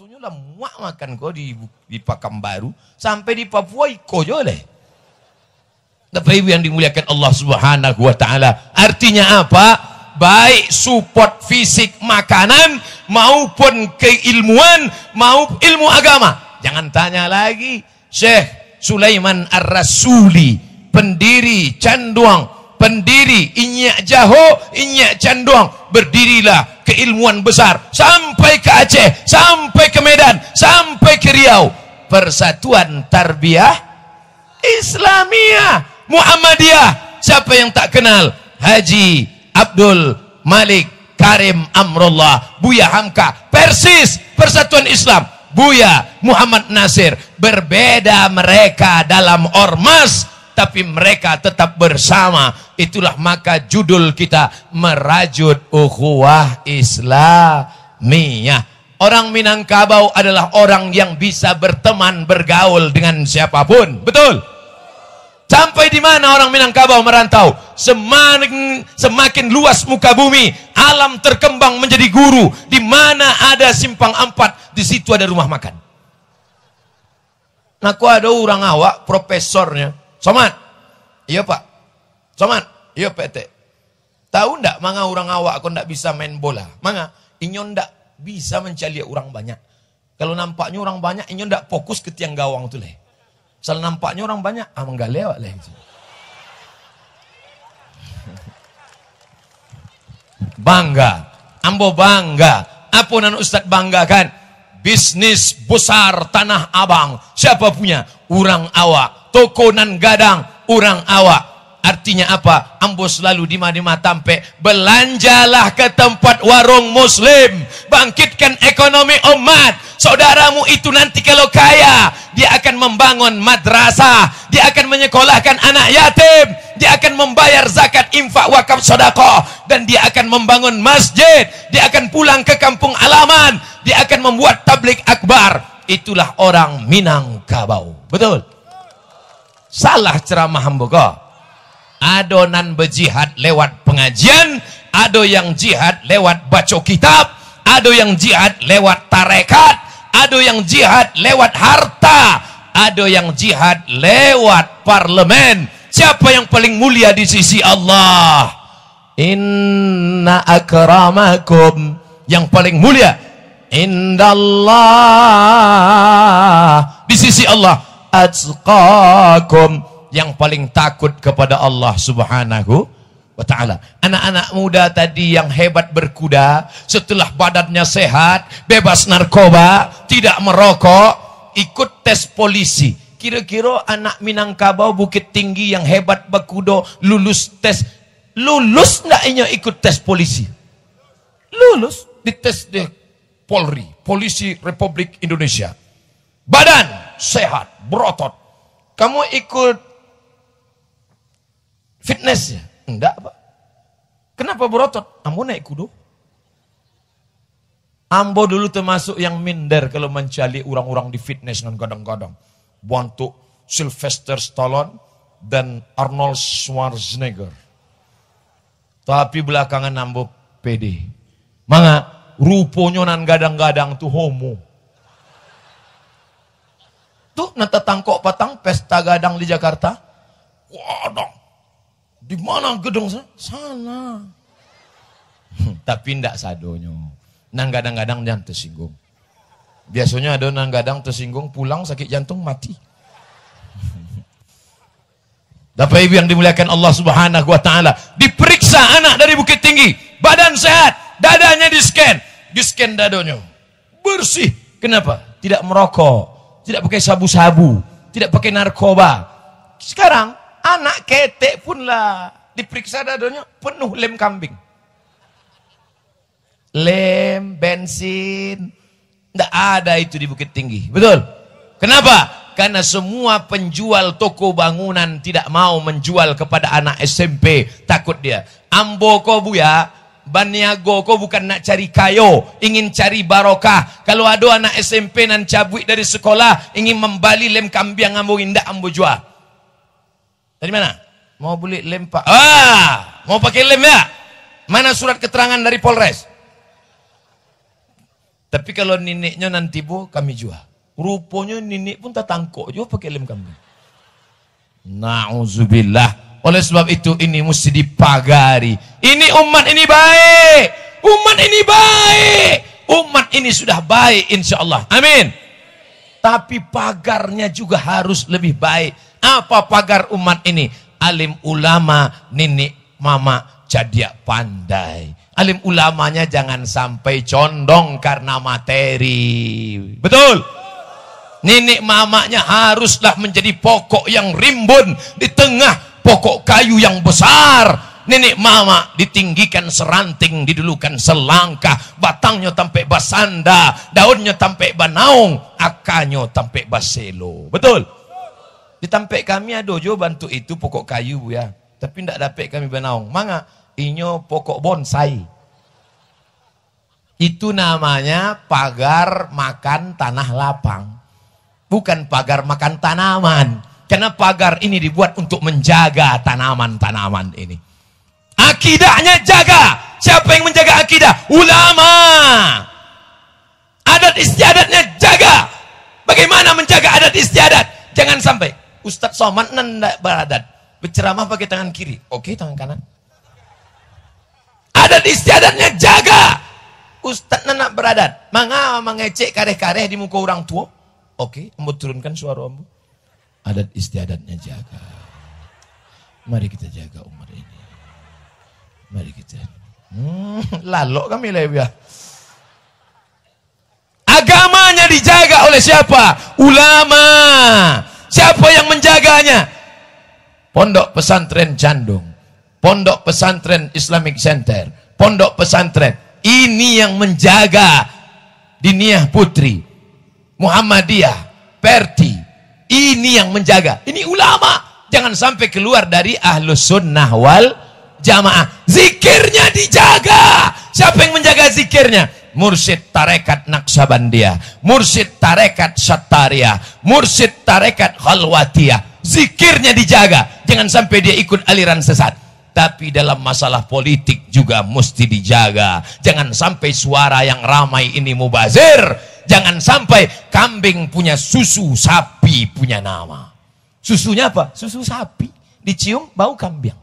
nafsunya lah muak makan kau di, di Pakam Baru sampai di Papua iko joleh. Tapi Ibu yang dimuliakan Allah Subhanahu wa taala. Artinya apa? Baik support fisik makanan maupun keilmuan maupun ilmu agama. Jangan tanya lagi. Syekh Sulaiman Ar-Rasuli, pendiri Canduang pendiri Inyak Jaho, Inyak Candong berdirilah keilmuan besar sampai ke Aceh, sampai ke Medan, sampai ke Riau persatuan tarbiyah Islamiyah Muhammadiyah siapa yang tak kenal Haji Abdul Malik Karim Amrullah Buya Hamka persis persatuan Islam Buya Muhammad Nasir berbeda mereka dalam ormas tapi mereka tetap bersama. Itulah maka judul kita merajut ukhuwah Islamiyah. Orang Minangkabau adalah orang yang bisa berteman, bergaul dengan siapapun. Betul? Sampai di mana orang Minangkabau merantau? Semakin, semakin luas muka bumi, alam terkembang menjadi guru. Di mana ada simpang empat, di situ ada rumah makan. Nah, aku ada orang awak, profesornya. Soman. Iya pak. Soman. Iya PT. Tahu ndak manga orang awak kau ndak bisa main bola. Manga inyon ndak bisa mencari orang banyak. Kalau nampaknya orang banyak inyon ndak fokus ke tiang gawang tuh leh. Soal nampaknya orang banyak ah enggak lewat leh. Bangga. Ambo bangga. Apa nan Ustaz banggakan? Bisnis besar tanah abang. Siapa punya? Orang awak toko nan gadang orang awak artinya apa ambo selalu di mana mana tampe belanjalah ke tempat warung muslim bangkitkan ekonomi umat saudaramu itu nanti kalau kaya dia akan membangun madrasah dia akan menyekolahkan anak yatim dia akan membayar zakat infak wakaf sodako. dan dia akan membangun masjid dia akan pulang ke kampung alaman dia akan membuat tablik akbar itulah orang Minangkabau betul salah ceramah hamboga adonan berjihad lewat pengajian ado yang jihad lewat baca kitab ado yang jihad lewat tarekat ado yang jihad lewat harta ado yang jihad lewat parlemen siapa yang paling mulia di sisi Allah inna akramakum yang paling mulia indallah di sisi Allah atqakum yang paling takut kepada Allah Subhanahu wa taala. Anak-anak muda tadi yang hebat berkuda, setelah badannya sehat, bebas narkoba, tidak merokok, ikut tes polisi. Kira-kira anak Minangkabau Bukit Tinggi yang hebat berkuda lulus tes lulus enggak inyo ikut tes polisi? Lulus di tes di Polri, Polisi Republik Indonesia. Badan sehat, berotot. Kamu ikut fitnessnya Enggak, Pak. Kenapa berotot? Ambo naik kudu. Ambo dulu termasuk yang minder kalau mencari orang-orang di fitness non kadang-kadang. Bantu Sylvester Stallone dan Arnold Schwarzenegger. Tapi belakangan ambo pede. Manga, ruponya nan gadang-gadang tuh homo. Nah na petang pesta gadang di Jakarta. waduh, Di mana gedung sana? Sana. Hmm, tapi ndak sadonyo. Nang gadang-gadang jangan tersinggung. Biasanya ada nang gadang tersinggung pulang sakit jantung mati. Bapak Ibu yang dimuliakan Allah Subhanahu wa taala, diperiksa anak dari Bukit Tinggi, badan sehat, dadanya di-scan, di-scan dadanya. Bersih. Kenapa? Tidak merokok tidak pakai sabu-sabu, tidak pakai narkoba. Sekarang anak ketek pun lah diperiksa dadanya penuh lem kambing. Lem, bensin, tidak ada itu di Bukit Tinggi. Betul? Kenapa? Karena semua penjual toko bangunan tidak mau menjual kepada anak SMP. Takut dia. Ambo kau bu ya Baniago kau bukan nak cari kayo, ingin cari barokah. Kalau ada anak SMP nan cabut dari sekolah, ingin membali lem yang ambo indah ambo jual. Dari mana? Mau beli lem pak? Ah, mau pakai lem ya? Mana surat keterangan dari Polres? Tapi kalau neneknya nanti bu kami jual. Rupanya nenek pun tak tangkok juga pakai lem kambing. Nauzubillah. Oleh sebab itu ini mesti dipagari. Ini umat ini baik. Umat ini baik. Umat ini sudah baik insya Allah. Amin. Tapi pagarnya juga harus lebih baik. Apa pagar umat ini? Alim ulama, nenek mama, jadi pandai. Alim ulamanya jangan sampai condong karena materi. Betul? Nenek mamanya haruslah menjadi pokok yang rimbun di tengah pokok kayu yang besar nenek mama ditinggikan seranting didulukan selangkah batangnya sampai basanda daunnya sampai banaung akarnya sampai baselo betul di tampak kami ada jo bantu itu pokok kayu ya tapi tidak dapat kami banaung manga inyo pokok bonsai itu namanya pagar makan tanah lapang bukan pagar makan tanaman karena pagar ini dibuat untuk menjaga tanaman-tanaman ini. Akidahnya jaga. Siapa yang menjaga akidah? Ulama. Adat istiadatnya jaga. Bagaimana menjaga adat istiadat? Jangan sampai Ustadz Soman nendak beradat. Berceramah pakai tangan kiri. Oke, tangan kanan. Adat istiadatnya jaga. Ustadz nendak beradat. Manga mengecek kareh-kareh di muka orang tua. Oke, okay, turunkan suara ambu adat istiadatnya jaga. Mari kita jaga umat ini. Mari kita. Hmm, Lalu kami lebih. Ya. Agamanya dijaga oleh siapa? Ulama. Siapa yang menjaganya? Pondok pesantren Candung. Pondok pesantren Islamic Center. Pondok pesantren. Ini yang menjaga Diniah Putri. Muhammadiyah. Perti. Ini yang menjaga. Ini ulama. Jangan sampai keluar dari ahlus sunnah wal jamaah. Zikirnya dijaga. Siapa yang menjaga zikirnya? Mursid tarekat Naksabandia. Mursid tarekat Sataria. Mursid tarekat Khalwatia. Zikirnya dijaga. Jangan sampai dia ikut aliran sesat tapi dalam masalah politik juga mesti dijaga. Jangan sampai suara yang ramai ini mubazir Jangan sampai kambing punya susu, sapi punya nama. Susunya apa? Susu sapi. Dicium bau kambing.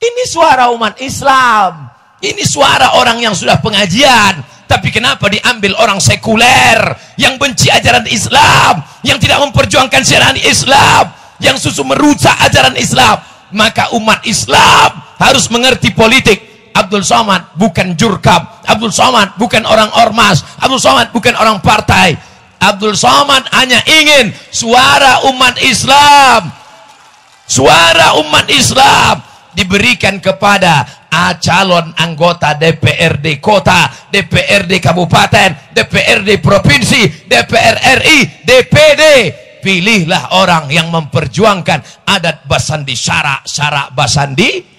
Ini suara umat Islam. Ini suara orang yang sudah pengajian. Tapi kenapa diambil orang sekuler yang benci ajaran Islam, yang tidak memperjuangkan syariat Islam, yang susu merusak ajaran Islam? Maka umat Islam harus mengerti politik Abdul Somad bukan jurkab Abdul Somad bukan orang ormas Abdul Somad bukan orang partai Abdul Somad hanya ingin suara umat Islam suara umat Islam diberikan kepada A calon anggota DPRD kota, DPRD kabupaten, DPRD provinsi, DPR RI, DPD. Pilihlah orang yang memperjuangkan adat Basandi, syarak-syarak Basandi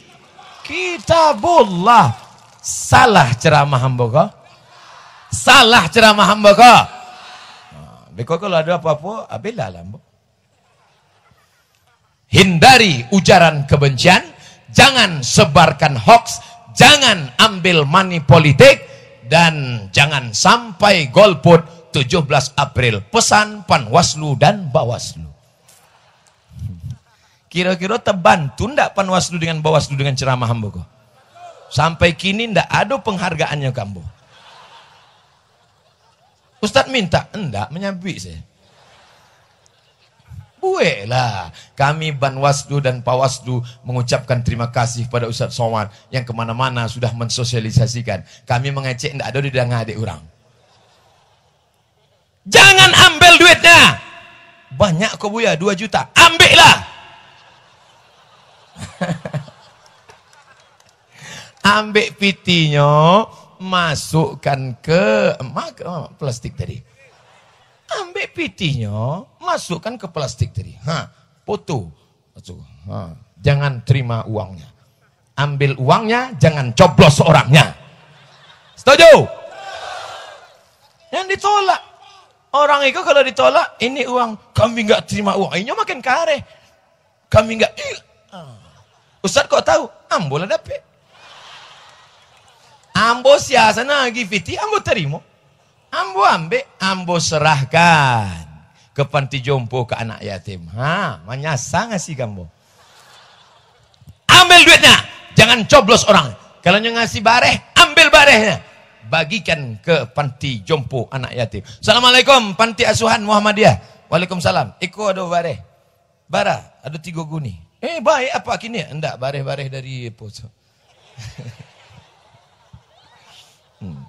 kitabullah salah ceramah hamba salah ceramah hamba nah, kau Beko kalau ada apa-apa, abelah lah. Hindari ujaran kebencian, jangan sebarkan hoax, jangan ambil money politik, dan jangan sampai golput 17 April. Pesan Panwaslu dan Bawaslu. Kira-kira terbantu ndak panwaslu dengan bawaslu dengan ceramah kok? Sampai kini ndak ada penghargaannya kamu. Ustadz minta, ndak menyabik saya. Buelah, Kami panwaslu dan Pawaslu mengucapkan terima kasih pada Ustadz Somad yang kemana-mana sudah mensosialisasikan. Kami mengecek tidak ada di dalam adik orang. Jangan ambil duitnya. Banyak kok Buya, 2 juta. Ambillah. Ambek pitinya masukkan ke mak oh, plastik tadi. Ambek pitinya masukkan ke plastik tadi. Ha, foto. Ha, jangan terima uangnya. Ambil uangnya, jangan coblos orangnya. Setuju? Yang ditolak. Orang itu kalau ditolak, ini uang. Kami nggak terima uang. Ini makin kare. Kami nggak. Ah. Ustaz kok tahu? Ambo lah dapat. Ambo nak pergi fiti, ambo terima. Ambo ambek, ambo serahkan ke panti jompo ke anak yatim. Ha, menyasar sih kamu. Ambil duitnya, jangan coblos orang. Kalau yang ngasih bareh, ambil barehnya bagikan ke panti jompo anak yatim. Assalamualaikum panti asuhan Muhammadiyah. Waalaikumsalam. Iku aduh bareh, Bara aduh tiga guni. Eh baik apa kini? Enggak, bareh-bareh dari poso. hmm.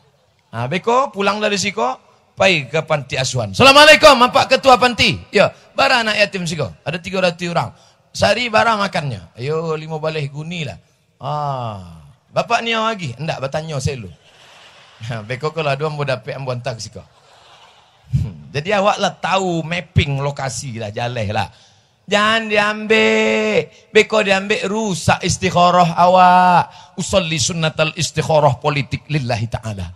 Ah, beko pulang dari siko, pai ke panti asuhan. Assalamualaikum, Bapak Ketua Panti. Ya, bara anak yatim siko. Ada 300 orang. Sari barang makannya. Ayo lima balik guni lah. Ah, bapak ni lagi? Enggak, bertanya selu. Nah, beko kalau dua mau dapat ambo entak siko. Hmm. Jadi awaklah tahu mapping lokasi lah, jaleh lah. Jangan diambil. Beko diambil rusak istikharah awak. Usalli sunnatal istikharah politik lillahi ta'ala.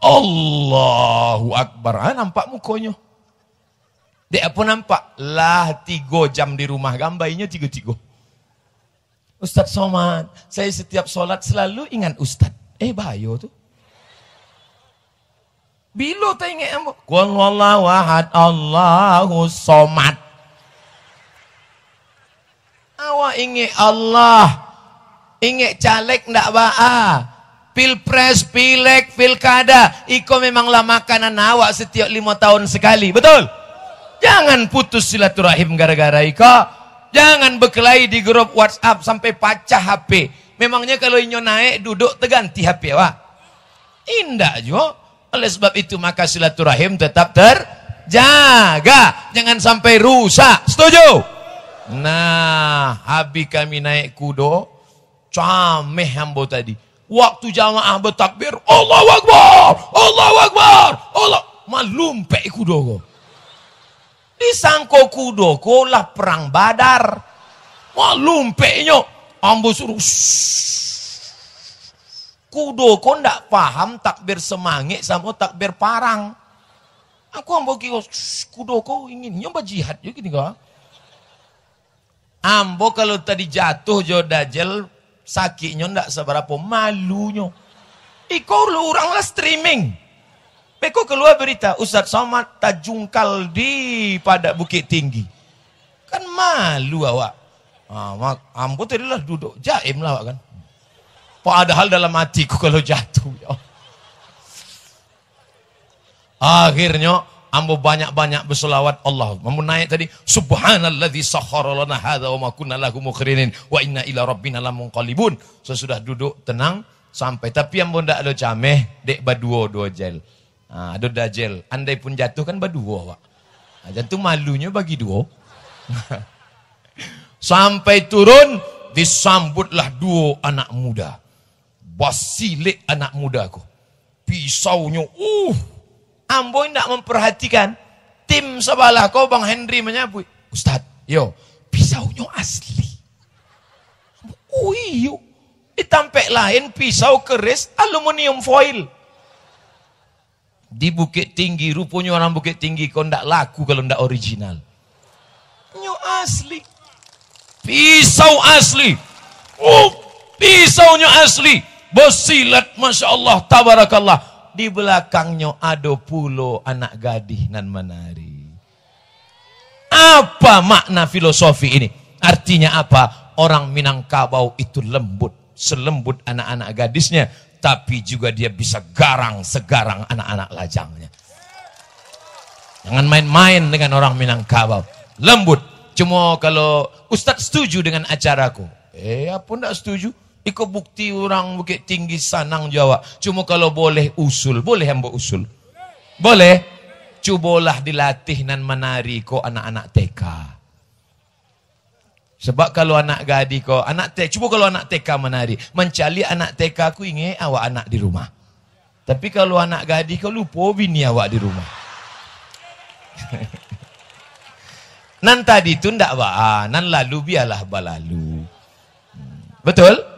Allahu Akbar. Ha, ah, nampak mukanya. Dia apa nampak? Lah tiga jam di rumah. Gambarnya tiga-tiga. Ustadz Somad, saya setiap sholat selalu ingat Ustadz. Eh, bayo tuh. Bilo tak ingat ambo. Qul wallahu ahad Allahu somad. Awak ingat Allah. ingat caleg ndak baa. Pilpres, pilek, pilkada. Iko memanglah makanan awak setiap lima tahun sekali. Betul? Jangan putus silaturahim gara-gara Iko. Jangan berkelahi di grup WhatsApp sampai pacah HP. Memangnya kalau inyo naik duduk teganti HP wah. Indah jo. Oleh sebab itu maka silaturahim tetap terjaga. Jangan sampai rusak. Setuju? Nah, habis kami naik kudo, cameh hambo tadi. Waktu jamaah bertakbir, Allah Akbar, Allah Akbar, Allah. Malumpek kudo di Disangko kudo ko lah perang badar. nyok, ambo suruh. Kudo ko ndak paham takbir semangit sama takbir parang. Aku ambo kios kudo ko ingin nyoba jihad juga ya gini gitu, kok. Ambo kalau tadi jatuh jo dajel sakitnya ndak seberapa malunya. Iko lu orang lah streaming. Peko keluar berita Ustaz Somad tajungkal di pada Bukit Tinggi. Kan malu awak. Ah, ambo tadi lah duduk jaim lah awak kan. Padahal dalam hatiku kalau jatuh. Ya. Akhirnya ambo banyak-banyak bersolawat Allah. Ambo naik tadi subhanalladzi sakhkhara lana hadza wa ma kunna lahu mukhrinin wa inna ila rabbina lamunqalibun. Sesudah duduk tenang sampai tapi ambo ndak ada cameh dek baduo dua jel. Ha, ada dajel. Andai pun jatuh kan baduo Pak. Ha, jatuh malunya bagi duo. sampai turun disambutlah duo anak muda. Basilik anak mudaku. Pisaunya uh Ambo tidak memperhatikan. Tim sebelah kau Bang Henry menyapu. Ustad, yo, pisaunya asli. Oh iyo. lain pisau keris aluminium foil. Di bukit tinggi, rupanya orang bukit tinggi kau tidak laku kalau tidak original. Nyo asli. Pisau asli. Oh, nyu asli. silat, Masya Allah, Tabarakallah di belakangnya ada pulau anak gadih nan menari. Apa makna filosofi ini? Artinya apa? Orang Minangkabau itu lembut, selembut anak-anak gadisnya, tapi juga dia bisa garang segarang anak-anak lajangnya. Jangan main-main dengan orang Minangkabau. Lembut. Cuma kalau Ustadz setuju dengan acaraku. Eh, apa tak setuju? Iko bukti orang bukit tinggi sanang Jawa. Cuma kalau boleh usul, boleh hamba usul. Boleh. Cubalah dilatih nan menari ko anak-anak TK. Sebab kalau anak gadi ko, anak TK, cuba kalau anak TK menari, mencari anak TK aku ingin awak anak di rumah. Tapi kalau anak gadi kau lupa bini awak di rumah. nan tadi tu ndak ba, ah, nan lalu biarlah balalu. Hmm. Betul?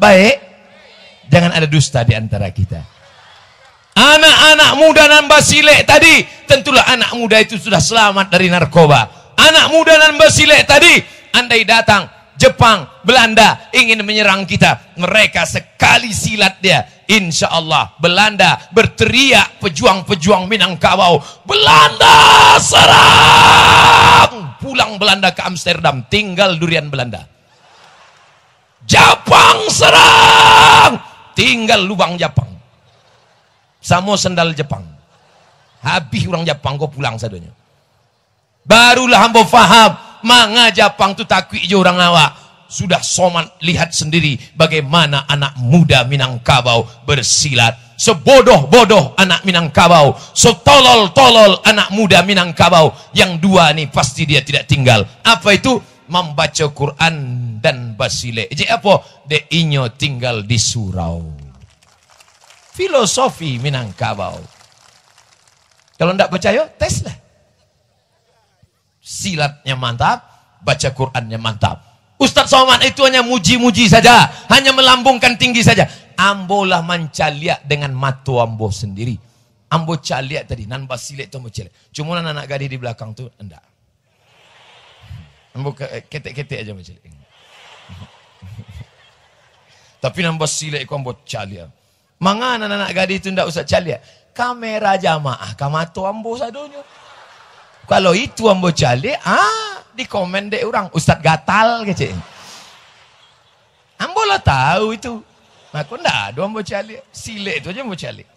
baik, jangan ada dusta di antara kita. Anak-anak muda Nan basilek tadi, tentulah anak muda itu sudah selamat dari narkoba. Anak muda Nan basilek tadi, andai datang Jepang, Belanda ingin menyerang kita, mereka sekali silat dia. Insya Allah Belanda berteriak pejuang-pejuang Minangkabau, Belanda serang! Pulang Belanda ke Amsterdam, tinggal durian Belanda. Jepang serang tinggal lubang Jepang sama sendal Jepang habis orang Jepang kau pulang sadonya barulah hamba faham manga Jepang tu takwi je orang awak sudah soman lihat sendiri bagaimana anak muda Minangkabau bersilat sebodoh-bodoh anak Minangkabau, setolol-tolol anak muda Minangkabau. Yang dua nih pasti dia tidak tinggal. Apa itu? Membaca Quran dan basile. Jadi apa? De inyo tinggal di surau. Filosofi Minangkabau. Kalau ndak percaya, teslah. Silatnya mantap, baca Qurannya mantap. Ustadz Soman itu hanya muji-muji saja, hanya melambungkan tinggi saja. Ambolah mancalia dengan matu ambo sendiri. Ambo calia tadi, nan basile itu ambo calia. Cuma anak gadis di belakang tuh enggak. Ambo ketek-ketek aja macam tapi nambah silek ikut buat calia. Manga anak-anak gadis itu ndak usah calia. Kamera jamaah, kamato ambo sadonya. Kalau itu ambo calia, ah di komen dek orang. Ustad gatal kece. Ambo lah tahu itu. Aku ndak ada ambo calia. Silek itu aja ambo calia.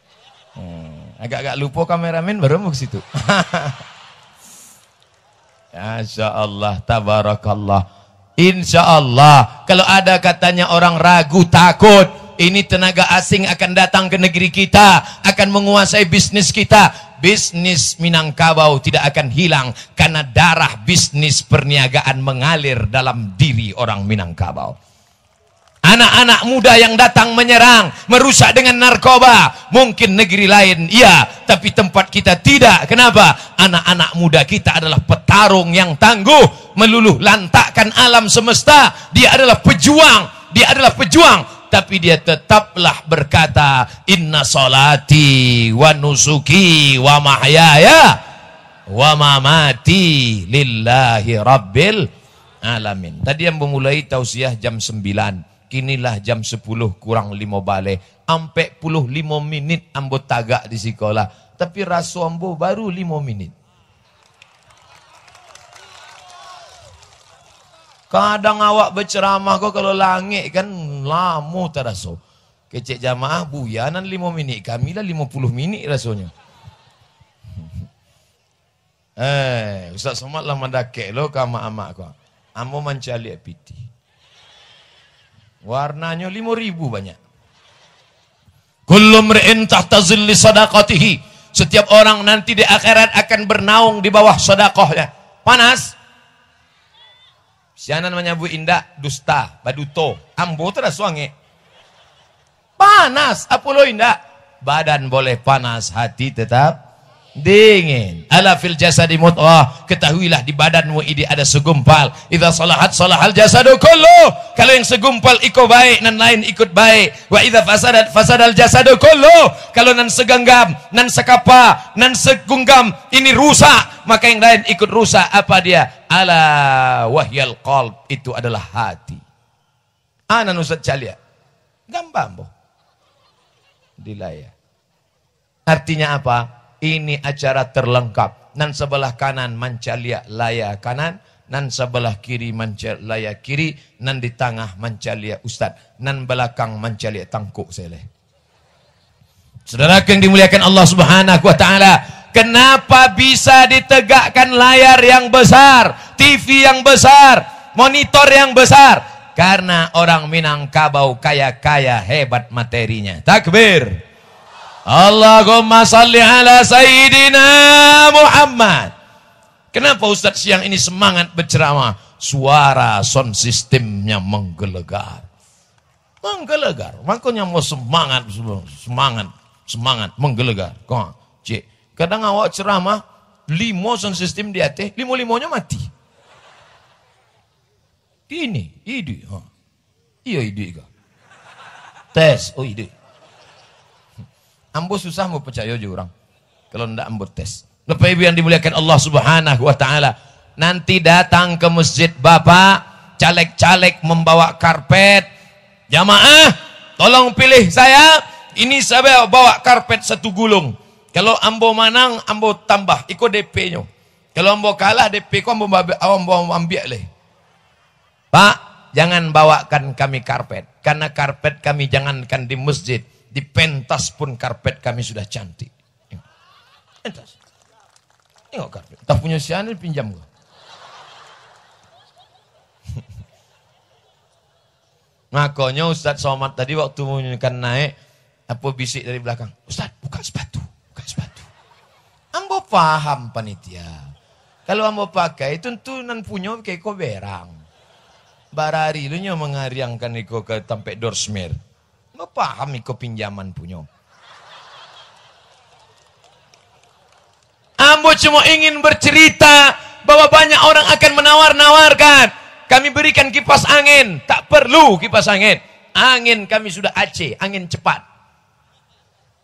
Hmm, agak-agak lupa kameramen baru mau ke situ. Masya Allah, tabarakallah. Insya Allah. Kalau ada katanya orang ragu, takut, ini tenaga asing akan datang ke negeri kita, akan menguasai bisnis kita. Bisnis Minangkabau tidak akan hilang karena darah bisnis perniagaan mengalir dalam diri orang Minangkabau. Anak-anak muda yang datang menyerang, merusak dengan narkoba. Mungkin negeri lain, iya. Tapi tempat kita tidak. Kenapa? Anak-anak muda kita adalah petarung yang tangguh. Meluluh lantakan alam semesta. Dia adalah pejuang. Dia adalah pejuang. Tapi dia tetaplah berkata, Inna solati wa nusuki wa mahyaya wa mamati lillahi rabbil alamin. Tadi yang memulai tausiah jam 9. kinilah jam 10 kurang lima balai. Ampek puluh lima minit ambo tagak di sekolah. Tapi rasu ambo baru lima minit. Kadang awak berceramah kau kalau langit kan lama rasu. Kecik jamaah buyanan lima minit. Kami lah puluh minit rasanya. Eh, hey, Ustaz Somad lah mandakek lo kama amak kau. ambo mancali piti. Warnanya 5000 banyak. Kullu mri'in tahta zilli sadaqatihi. Setiap orang nanti di akhirat akan bernaung di bawah sedekahnya. Panas. Sianan menyambut indah, dusta, baduto, ambo terus suange. Panas, apulo indah. Badan boleh panas, hati tetap dingin. Ala fil jasadi mut'ah. Ketahuilah di badanmu ini ada segumpal. Idza salahat salahal jasadu kullu. Kalau yang segumpal iko baik nan lain ikut baik. Wa idza fasadat fasadal jasadu kullu. Kalau nan segenggam, nan sekapa, nan segunggam ini rusak, maka yang lain ikut rusak. Apa dia? Ala wahyal qalb. Itu adalah hati. Anan Ustaz Calia. Gampang, Boh. Dilaya. Artinya apa? Ini acara terlengkap. Nan sebelah kanan mancalia laya kanan. Nan sebelah kiri mancalia kiri. Nan di tengah mancalia ustad. Nan belakang mancalia tangkuk seleh. Saudara yang dimuliakan Allah subhanahu wa ta'ala. Kenapa bisa ditegakkan layar yang besar, TV yang besar, monitor yang besar? Karena orang Minangkabau kaya-kaya hebat materinya. Takbir. Allahumma salli ala Sayyidina Muhammad. Kenapa Ustaz siang ini semangat berceramah? Suara sound sistemnya menggelegar. Menggelegar. Makanya mau semangat, semangat, semangat, menggelegar. Kau, cik. Kadang awak ceramah, limo sound system di atas, limo-limonya mati. Ini, ide. Iya ide. Tes, oh ide. Ambo susah mau percaya aja orang. Kalau ndak ambo tes. Bapak Ibu yang dimuliakan Allah Subhanahu wa taala, nanti datang ke masjid Bapak, caleg-caleg membawa karpet. Jamaah, tolong pilih saya. Ini saya bawa karpet satu gulung. Kalau ambo manang, ambo tambah. ikut DP-nya. Kalau ambo kalah, DP ku ambo, ambo ambil leh. Pak, jangan bawakan kami karpet. Karena karpet kami jangankan di masjid di pentas pun karpet kami sudah cantik. Pentas. Tengok karpet. Tak punya si Anil pinjam gua. Makanya Ustaz Somad tadi waktu menunjukkan naik, apa bisik dari belakang? Ustaz, bukan sepatu, bukan sepatu. Ambo paham panitia. Kalau ambo pakai, tentu nan punya kayak kau berang. Barari lu nyo mengariangkan iko ke tampek dorsmir. Nggak paham iko pinjaman punya. Ambo cuma ingin bercerita bahwa banyak orang akan menawar-nawarkan. Kami berikan kipas angin. Tak perlu kipas angin. Angin kami sudah AC, angin cepat.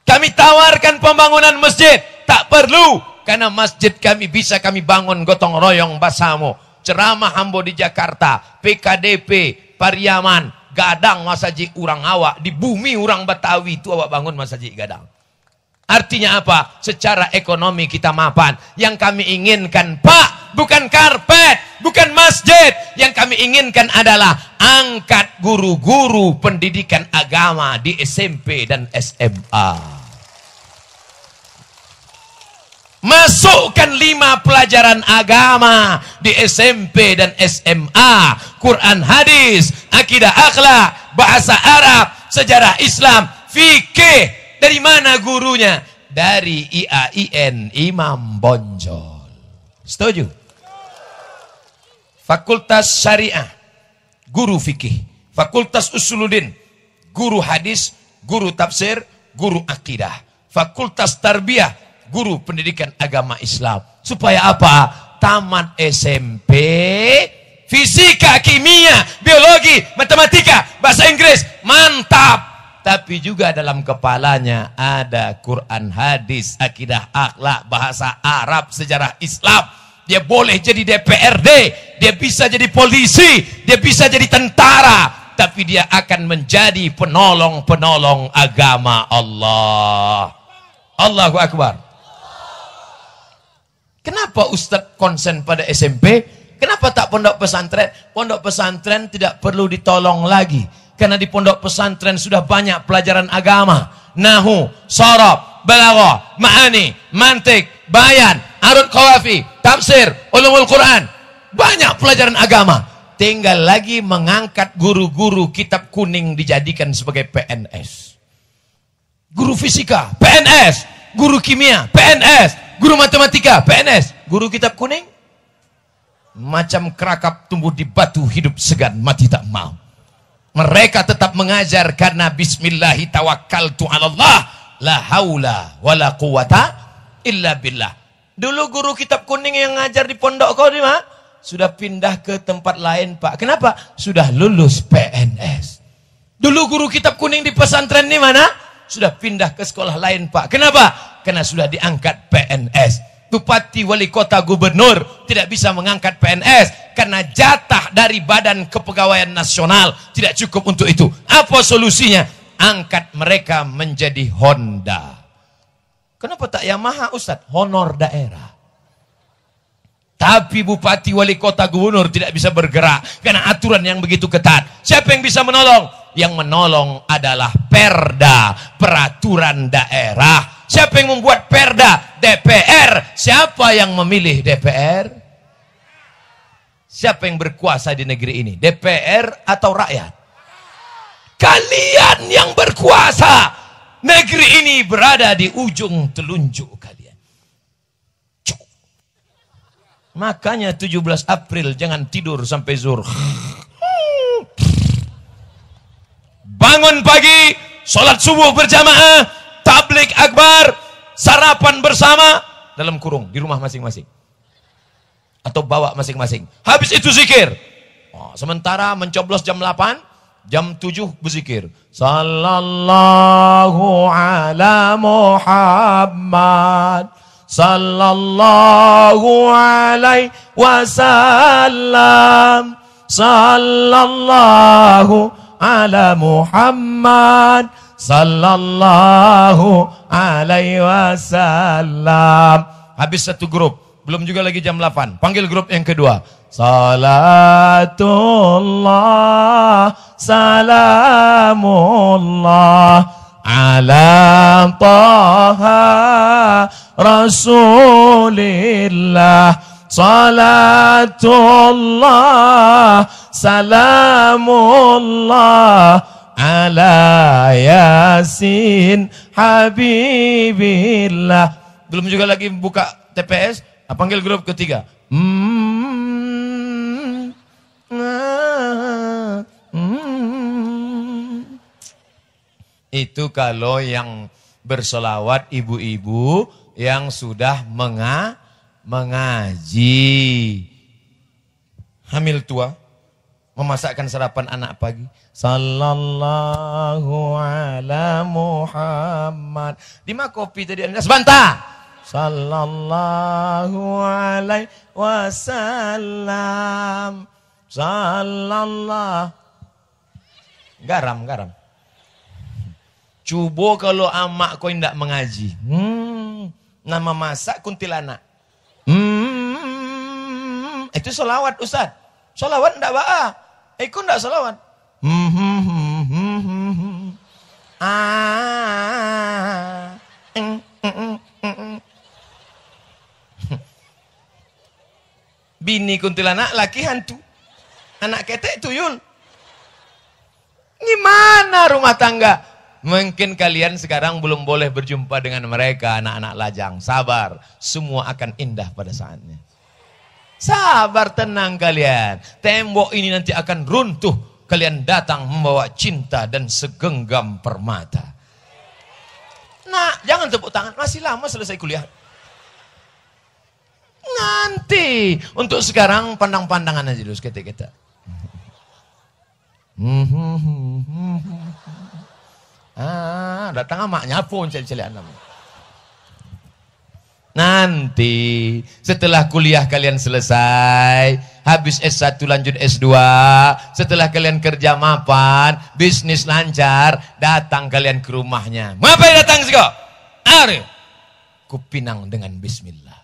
Kami tawarkan pembangunan masjid. Tak perlu. Karena masjid kami bisa kami bangun gotong royong basamu. Ceramah ambo di Jakarta, PKDP, Pariaman, gadang masaji urang awak di bumi urang betawi itu awak bangun masaji gadang artinya apa secara ekonomi kita mapan yang kami inginkan Pak bukan karpet bukan masjid yang kami inginkan adalah angkat guru-guru pendidikan agama di SMP dan SMA Masukkan lima pelajaran agama di SMP dan SMA. Quran hadis, akidah akhlak, bahasa Arab, sejarah Islam, fikih. Dari mana gurunya? Dari IAIN, Imam Bonjol. Setuju? Fakultas Syariah, guru fikih. Fakultas Usuludin, guru hadis, guru tafsir, guru akidah. Fakultas Tarbiyah, guru pendidikan agama Islam. Supaya apa? Taman SMP, fisika, kimia, biologi, matematika, bahasa Inggris, mantap. Tapi juga dalam kepalanya ada Quran, hadis, akidah, akhlak, bahasa Arab, sejarah Islam. Dia boleh jadi DPRD, dia bisa jadi polisi, dia bisa jadi tentara, tapi dia akan menjadi penolong-penolong agama Allah. Allahu Akbar. Kenapa Ustadz konsen pada SMP? Kenapa tak pondok pesantren? Pondok pesantren tidak perlu ditolong lagi. Karena di pondok pesantren sudah banyak pelajaran agama. Nahu, sorob, balaghah, ma'ani, mantik, bayan, arut kawafi, tafsir, ulumul Quran. Banyak pelajaran agama. Tinggal lagi mengangkat guru-guru kitab kuning dijadikan sebagai PNS. Guru fisika, PNS. Guru kimia, PNS guru matematika, PNS, guru kitab kuning. Macam kerakap tumbuh di batu hidup segan mati tak mau. Mereka tetap mengajar karena bismillahi tawakkaltu Allah la haula wala quwata illa billah. Dulu guru kitab kuning yang ngajar di pondok kau di mana? Sudah pindah ke tempat lain, Pak. Kenapa? Sudah lulus PNS. Dulu guru kitab kuning di pesantren di mana? Sudah pindah ke sekolah lain, Pak. Kenapa? karena sudah diangkat PNS. Bupati, wali kota, gubernur tidak bisa mengangkat PNS karena jatah dari Badan Kepegawaian Nasional tidak cukup untuk itu. Apa solusinya? Angkat mereka menjadi Honda. Kenapa tak Yamaha Ustaz? Honor daerah. Tapi bupati, wali kota, gubernur tidak bisa bergerak karena aturan yang begitu ketat. Siapa yang bisa menolong? Yang menolong adalah perda, peraturan daerah Siapa yang membuat perda? DPR. Siapa yang memilih DPR? Siapa yang berkuasa di negeri ini? DPR atau rakyat? Kalian yang berkuasa. Negeri ini berada di ujung telunjuk kalian. Cuk. Makanya 17 April jangan tidur sampai zuhur. Hmm. Bangun pagi, sholat subuh berjamaah, tablik akbar, sarapan bersama dalam kurung di rumah masing-masing. Atau bawa masing-masing. Habis itu zikir. Oh, sementara mencoblos jam 8, jam 7 berzikir. Sallallahu ala Muhammad sallallahu alaihi wasallam sallallahu ala Muhammad sallallahu alaihi wasallam. Habis satu grup, belum juga lagi jam 8. Panggil grup yang kedua. Salatullah salamullah ala taha rasulillah Salatullah salamullah ala yasin habibillah. Belum juga lagi buka TPS, panggil grup ketiga. Itu kalau yang bersolawat ibu-ibu yang sudah menga mengaji. Hamil tua, memasakkan sarapan anak pagi. Sallallahu ala Muhammad. Di mana kopi tadi Anda sebantah? Sallallahu alaihi wasallam. Sallallahu. Garam, garam. Cubo kalau amak kau tidak mengaji. Hmm. Nama masak kuntilanak. Hmm. Itu solawat Ustaz. Solawat tidak ba'a. Iku eh, ndak selawat. Ah, Bini kuntilanak laki hantu. Anak ketek tuyul. Gimana rumah tangga? Mungkin kalian sekarang belum boleh berjumpa dengan mereka anak-anak lajang. Sabar, semua akan indah pada saatnya. Sabar tenang kalian. Tembok ini nanti akan runtuh. Kalian datang membawa cinta dan segenggam permata. Nah, jangan tepuk tangan. Masih lama selesai kuliah. Nanti. Untuk sekarang pandang-pandangan aja dulu kita hmm, hmm, hmm, ah, kita. datang amaknya pun celi-celian namanya. Nanti setelah kuliah kalian selesai, habis S1 lanjut S2, setelah kalian kerja mapan, bisnis lancar, datang kalian ke rumahnya. Ngapain datang sih kok? Ari. Kupinang dengan bismillah.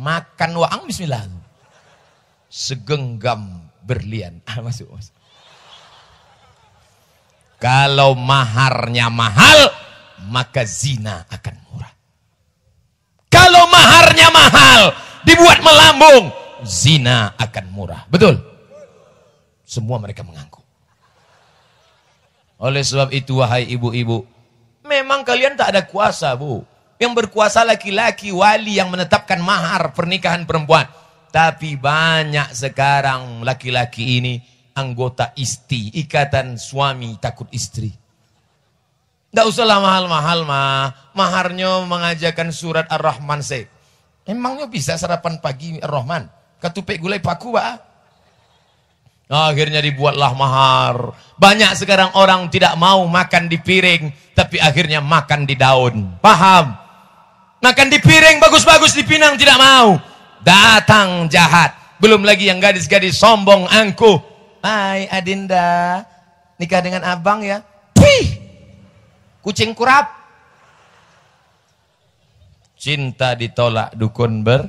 Makan waang bismillah. Segenggam berlian. Ah, masuk, masuk. Kalau maharnya mahal, maka zina akan kalau maharnya mahal dibuat melambung zina akan murah betul semua mereka mengangguk. oleh sebab itu wahai ibu-ibu memang kalian tak ada kuasa bu yang berkuasa laki-laki wali yang menetapkan mahar pernikahan perempuan tapi banyak sekarang laki-laki ini anggota isti ikatan suami takut istri tidak usahlah mahal-mahal mah. Maharnya mengajarkan surat Ar-Rahman se. Emangnya bisa sarapan pagi Ar-Rahman? Eh, Ketupik gulai paku pak. Ah? akhirnya dibuatlah mahar. Banyak sekarang orang tidak mau makan di piring, tapi akhirnya makan di daun. Paham? Makan di piring bagus-bagus di pinang tidak mau. Datang jahat. Belum lagi yang gadis-gadis sombong angkuh. Hai Adinda, nikah dengan abang ya. Pih! kucing kurap cinta ditolak dukun ber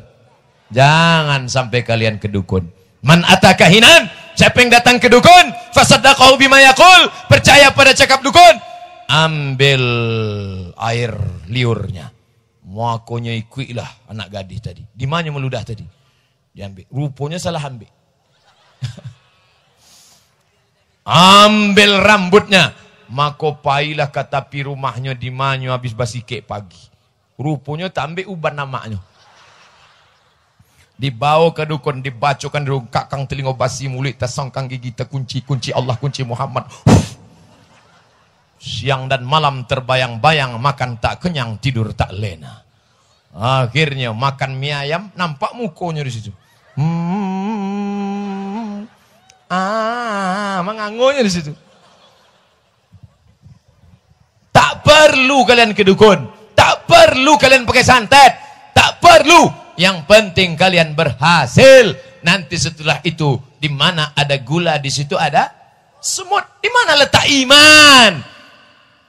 jangan sampai kalian ke dukun man ataka hinan siapa yang datang ke dukun fasaddaqahu bima yaqul percaya pada cakap dukun ambil air liurnya muakonya ikuilah anak gadis tadi di mana meludah tadi diambil rupanya salah ambil ambil rambutnya Mako pailah kata pi rumahnya di manyo habis basikek pagi. Rupanya tak ambil uban namanya. Dibawa ke dukun, dibacokan di kakang telinga basi mulut, tersongkang gigi, terkunci, kunci Allah, kunci Muhammad. Siang dan malam terbayang-bayang, makan tak kenyang, tidur tak lena. Akhirnya makan mie ayam, nampak mukonya di situ. Hmm, ah, mengangonya di situ. perlu kalian ke dukun. Tak perlu kalian pakai santet. Tak perlu. Yang penting kalian berhasil. Nanti setelah itu, di mana ada gula, di situ ada semut. Di mana letak iman?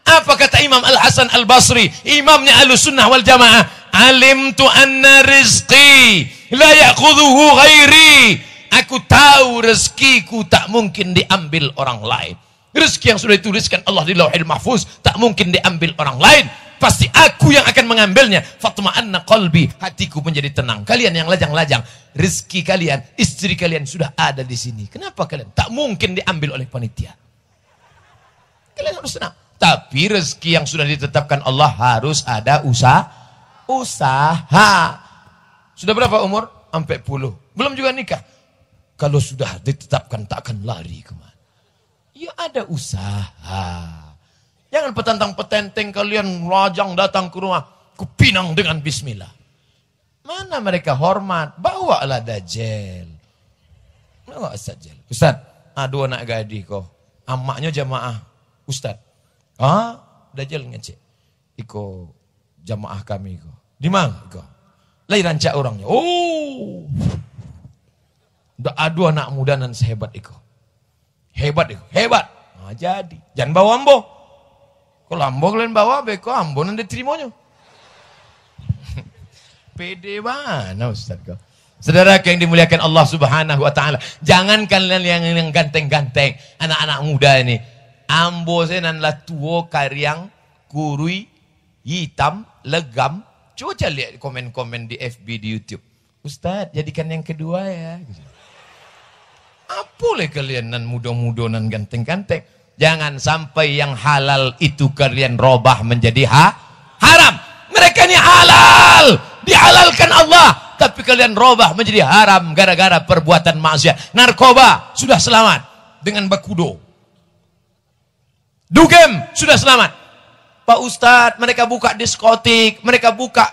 Apa kata Imam Al-Hasan Al-Basri, imamnya Al-Sunnah wal Jamaah? alim anna rizqi la ghairi. Aku tahu rezekiku tak mungkin diambil orang lain. Rezeki yang sudah dituliskan Allah di lauhil mahfuz tak mungkin diambil orang lain. Pasti aku yang akan mengambilnya. Fatma anna qalbi, hatiku menjadi tenang. Kalian yang lajang-lajang, rezeki kalian, istri kalian sudah ada di sini. Kenapa kalian? Tak mungkin diambil oleh panitia. Kalian harus tenang. Tapi rezeki yang sudah ditetapkan Allah harus ada usaha. Usaha. Sudah berapa umur? Sampai puluh. Belum juga nikah. Kalau sudah ditetapkan tak akan lari kemana. Ya ada usaha. Jangan petentang-petenteng kalian lajang datang ke rumah. Kupinang dengan bismillah. Mana mereka hormat? Bawalah dajel. Bawa sajel. Ustaz, aduh anak gadi kok. Amaknya jamaah. Ustaz. Ah, dajel ngecek. Iko jamaah kami kok. Di mana iko? Lai rancak orangnya. Oh. Udah anak muda dan sehebat iko. Hebat deh, hebat. Nah, jadi, jangan bawa ambo. Kalau ambo kalian bawa, beko ambo nanti terimonya. Pede mana Ustaz kau? Saudara yang dimuliakan Allah Subhanahu wa taala, jangan kalian yang yang ganteng-ganteng, anak-anak muda ini. Ambo senanlah tuo karyang kurui hitam legam. Coba lihat komen-komen di FB di YouTube. ustad jadikan yang kedua ya. Gitu. Apa ah, kalian nan muda-muda nan ganteng-ganteng? Jangan sampai yang halal itu kalian robah menjadi ha haram. Mereka ini halal, dihalalkan Allah, tapi kalian robah menjadi haram gara-gara perbuatan maksiat. Narkoba sudah selamat dengan bakudo. Dugem sudah selamat. Pak Ustadz, mereka buka diskotik, mereka buka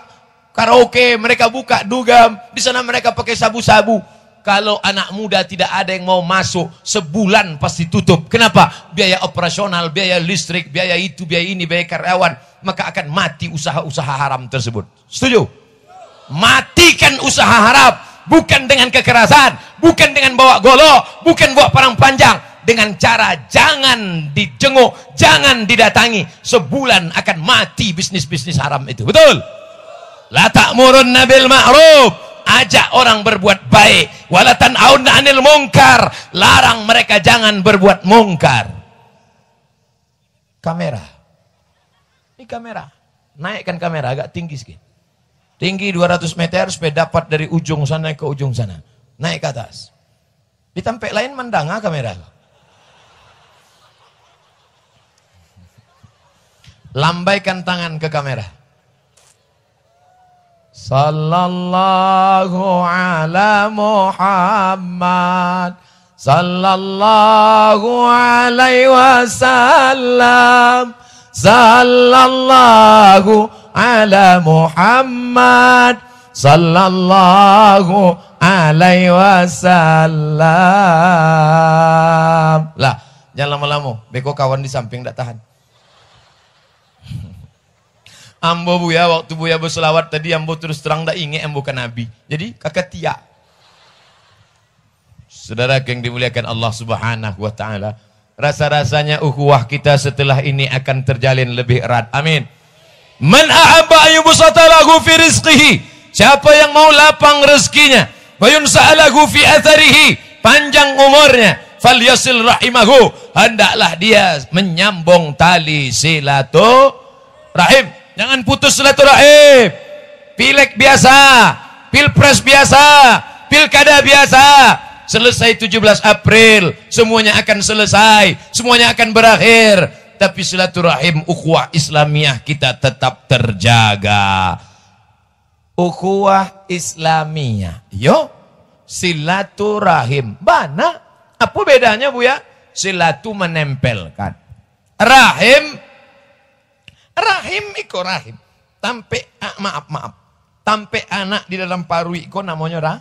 karaoke, mereka buka dugem. Di sana mereka pakai sabu-sabu. Kalau anak muda tidak ada yang mau masuk, sebulan pasti tutup. Kenapa? Biaya operasional, biaya listrik, biaya itu, biaya ini, biaya karyawan. Maka akan mati usaha-usaha haram tersebut. Setuju? Matikan usaha haram. Bukan dengan kekerasan. Bukan dengan bawa golok. Bukan bawa parang panjang. Dengan cara jangan dijenguk. Jangan didatangi. Sebulan akan mati bisnis-bisnis haram itu. Betul? La murun nabil ma'ruf ajak orang berbuat baik walatan aunna anil mungkar larang mereka jangan berbuat mungkar kamera ini kamera naikkan kamera agak tinggi sikit tinggi 200 meter supaya dapat dari ujung sana ke ujung sana naik ke atas di tempat lain mendang ah, kamera lambaikan tangan ke kamera Sallallahu ala Muhammad Sallallahu alaihi wasallam Sallallahu ala Muhammad Sallallahu alaihi wasallam Lah, jangan lama-lama Beko kawan di samping tak tahan Ambo ya waktu ya berselawat tadi, Ambo terus terang tak ingat Ambo kan Nabi. Jadi kakak tiak. Saudara yang dimuliakan Allah subhanahu wa ta'ala. Rasa-rasanya ukhuwah kita setelah ini akan terjalin lebih erat. Amin. Man ahabba ayubusatalahu fi rizqihi. Siapa yang mau lapang rezekinya. Bayun sa'alahu fi atharihi. Panjang umurnya. Fal yasil rahimahu. Hendaklah dia menyambung tali rahim. Jangan putus silaturahim. pilek biasa, pilpres biasa, pilkada biasa. Selesai 17 April, semuanya akan selesai, semuanya akan berakhir. Tapi silaturahim ukhuwah Islamiah kita tetap terjaga. Ukhuwah Islamiah. Yo, silaturahim. Mana? Apa bedanya, Bu ya? Silatu menempelkan. Rahim Rahim iko rahim. Tampe ah, maaf maaf. Tampe anak di dalam paru iko namanya rah,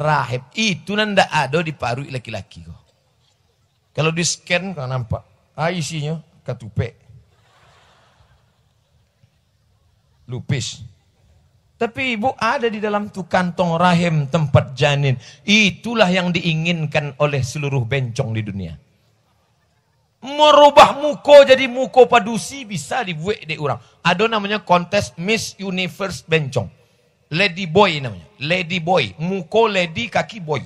rahim. Itu nanda ada di paru laki-laki Kalau di scan kau nampak. Ah isinya katupe. Lupis. Tapi ibu ada di dalam tu kantong rahim tempat janin. Itulah yang diinginkan oleh seluruh bencong di dunia merubah muko jadi muko padusi bisa dibuat dek orang. Ada namanya kontes Miss Universe Bencong. Lady Boy namanya. Lady Boy. Muko lady kaki boy.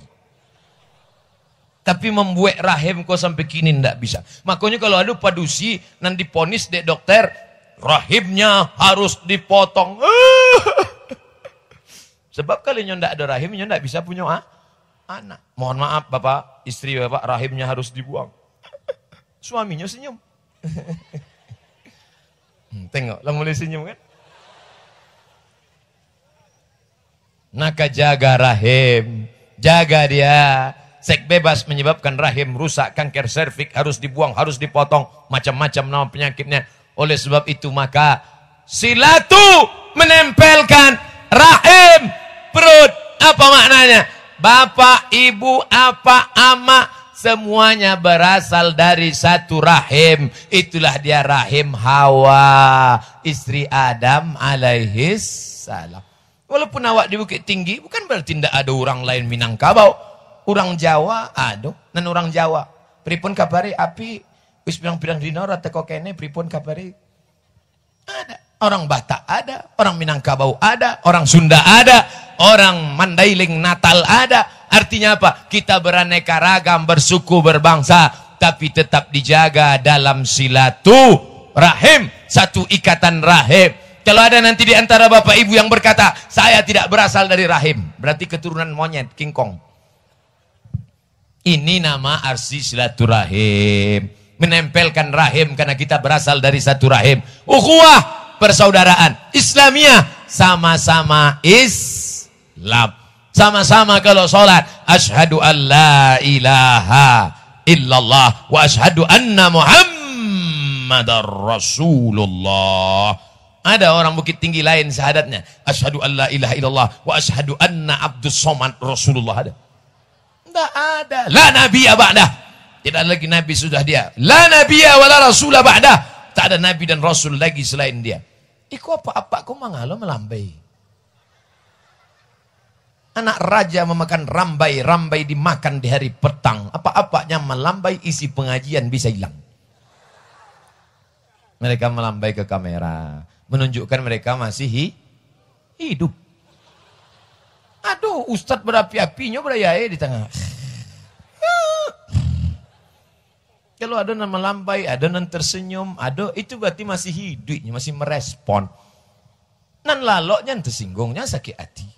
Tapi membuat rahim kau sampai kini tidak bisa. Makanya kalau ada padusi nanti ponis dek dokter rahimnya harus dipotong. Sebab kalau ndak ada rahimnya tidak bisa punya ha? Ah, anak. Mohon maaf Bapak, istri Bapak rahimnya harus dibuang suaminya senyum. Hmm, tengok, lah mulai senyum kan? Naka jaga rahim, jaga dia. Sek bebas menyebabkan rahim rusak, kanker serviks harus dibuang, harus dipotong, macam-macam nama penyakitnya. Oleh sebab itu maka silatu menempelkan rahim perut. Apa maknanya? Bapak, ibu, apa, ama, semuanya berasal dari satu rahim. Itulah dia rahim Hawa, istri Adam alaihis salam. Walaupun awak di bukit tinggi, bukan berarti tidak ada orang lain Minangkabau. Orang Jawa, aduh, dan orang Jawa. Pripun kabari api, wis bilang pirang dino, rata kene pripun kabari. Ada. Orang Batak ada, orang Minangkabau ada, orang Sunda ada, orang Mandailing Natal ada, Artinya apa? Kita beraneka ragam, bersuku, berbangsa, tapi tetap dijaga dalam silatu rahim, satu ikatan rahim. Kalau ada nanti di antara bapak ibu yang berkata, saya tidak berasal dari rahim, berarti keturunan monyet, King Kong. Ini nama arsi silaturahim. Menempelkan rahim karena kita berasal dari satu rahim. Ukhuwah, persaudaraan. Islamiyah, sama-sama Islam sama-sama kalau sholat asyhadu an la ilaha illallah wa asyhadu anna muhammadar rasulullah ada orang bukit tinggi lain syahadatnya asyhadu an la ilaha illallah wa asyhadu anna abdus somad rasulullah ada tidak ada la nabi ba'dah tidak ada lagi nabi sudah dia la nabi wa la rasul ba'dah tak ada nabi dan rasul lagi selain dia Iku apa apa kau mangalo melambai Anak raja memakan rambai, rambai dimakan di hari petang. Apa-apanya melambai isi pengajian bisa hilang. Mereka melambai ke kamera, menunjukkan mereka masih hidup. Aduh, Ustadz berapi-apinya berayai di tengah. Kalau adonan melambai, adonan tersenyum, ada itu berarti masih hidupnya, masih merespon. Nan laloknya tersinggungnya sakit hati.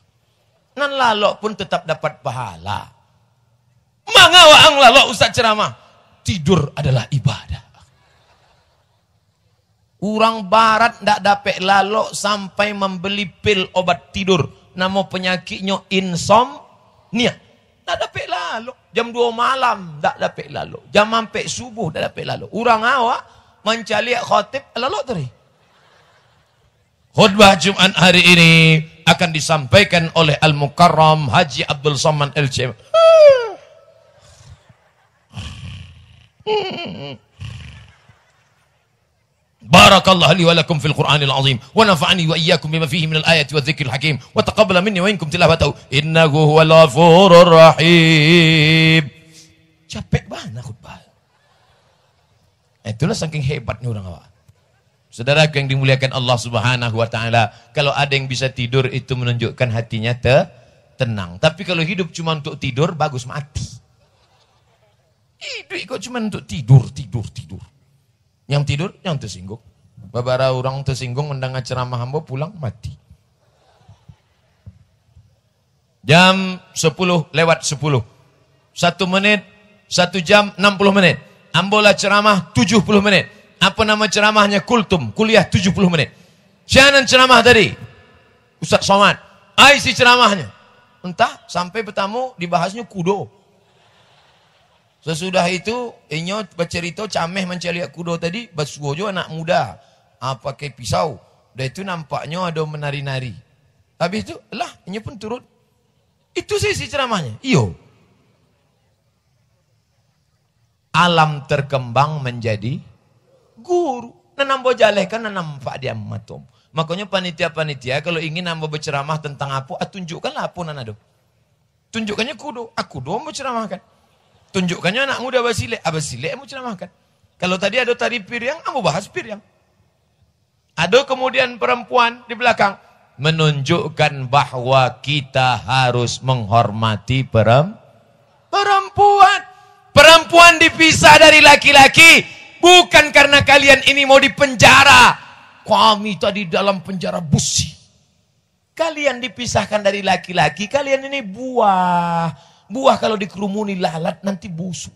Nan lalok pun tetap dapat pahala. Mangawa ang lalok Ustaz ceramah. Tidur adalah ibadah. Orang barat ndak dapat lalok sampai membeli pil obat tidur. Namo penyakitnya insomnia. Ndak dapat lalok. Jam 2 malam ndak dapat lalok. Jam sampai subuh ndak dapat lalok. Orang awak mencari khotib lalok tadi. Khutbah Jumat hari ini akan disampaikan oleh Al-Mukarram Haji Abdul Somad al -Jim. Barakallahu fil Qur'anil azim wa wa iyyakum bima fihi minal ayati wa dzikril hakim wa minni wa Capek banget khutbah. Itulah saking hebatnya orang awak. Saudara yang dimuliakan Allah Subhanahu wa taala, kalau ada yang bisa tidur itu menunjukkan hatinya te tenang. Tapi kalau hidup cuma untuk tidur bagus mati. Hidup eh, kok cuma untuk tidur, tidur, tidur. Yang tidur yang tersinggung. Beberapa orang tersinggung mendengar ceramah hamba pulang mati. Jam 10 lewat 10. Satu menit, satu jam 60 menit. Ambola ceramah 70 menit apa nama ceramahnya kultum kuliah 70 menit Shannon ceramah tadi Ustaz Somad Aisy ceramahnya entah sampai bertamu dibahasnya kudo sesudah itu inyo bercerita cameh mencari kudo tadi basuo jo anak muda apa pakai pisau dan itu nampaknya ada menari-nari habis itu lah inyo pun turut itu sih si ceramahnya iyo alam terkembang menjadi guru. Nanambo jalehkan nampak dia matom. Makanya panitia-panitia kalau ingin nambah berceramah tentang apa, ah, tunjukkanlah apa nanado. Tunjukkannya do, aku ah, do. doang berceramahkan. Tunjukkannya anak muda basile, abasile mau ceramahkan. Kalau tadi ada tadi piring, kamu ah, bahas piring. Ada kemudian perempuan di belakang menunjukkan bahwa kita harus menghormati perempuan. Perempuan dipisah dari laki-laki Bukan karena kalian ini mau dipenjara. Kami tadi dalam penjara busi. Kalian dipisahkan dari laki-laki, kalian ini buah. Buah kalau dikerumuni lalat nanti busuk.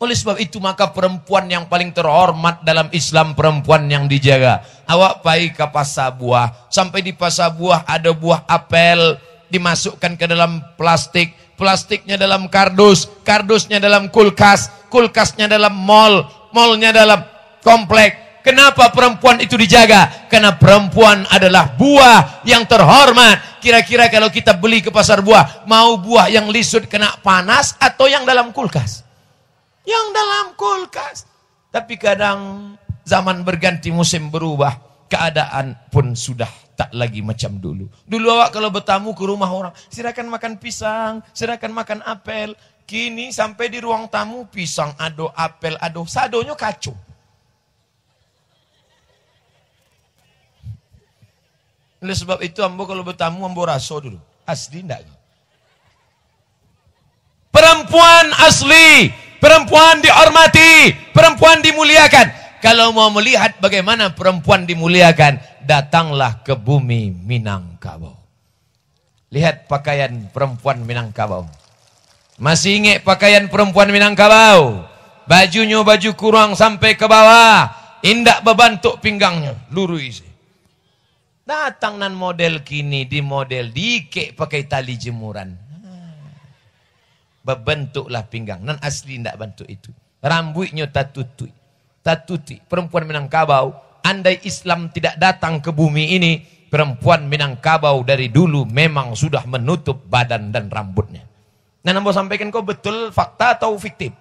Oleh sebab itu maka perempuan yang paling terhormat dalam Islam perempuan yang dijaga. Awak pai ke pasar buah. Sampai di pasar buah ada buah apel dimasukkan ke dalam plastik plastiknya dalam kardus, kardusnya dalam kulkas, kulkasnya dalam mall, mallnya dalam komplek. Kenapa perempuan itu dijaga? Karena perempuan adalah buah yang terhormat. Kira-kira kalau kita beli ke pasar buah, mau buah yang lisut kena panas atau yang dalam kulkas? Yang dalam kulkas. Tapi kadang zaman berganti musim berubah keadaan pun sudah tak lagi macam dulu. Dulu awak kalau bertamu ke rumah orang, silakan makan pisang, silakan makan apel. Kini sampai di ruang tamu pisang ado, apel ado, sadonya kacau. Oleh sebab itu ambo kalau bertamu ambo raso dulu. Asli ndak? Perempuan asli, perempuan dihormati, perempuan dimuliakan kalau mau melihat bagaimana perempuan dimuliakan, datanglah ke bumi Minangkabau. Lihat pakaian perempuan Minangkabau. Masih ingat pakaian perempuan Minangkabau? Bajunya baju kurang sampai ke bawah. Indak bebantuk pinggangnya. Luru isi. Datang nan model kini di model dikek pakai tali jemuran. Bebentuklah pinggang. Nan asli indak bentuk itu. Rambutnya tak tutup. Tatuti, perempuan Minangkabau, andai Islam tidak datang ke bumi ini, perempuan Minangkabau dari dulu memang sudah menutup badan dan rambutnya. Nah, sampaikan kau betul fakta atau fiktif?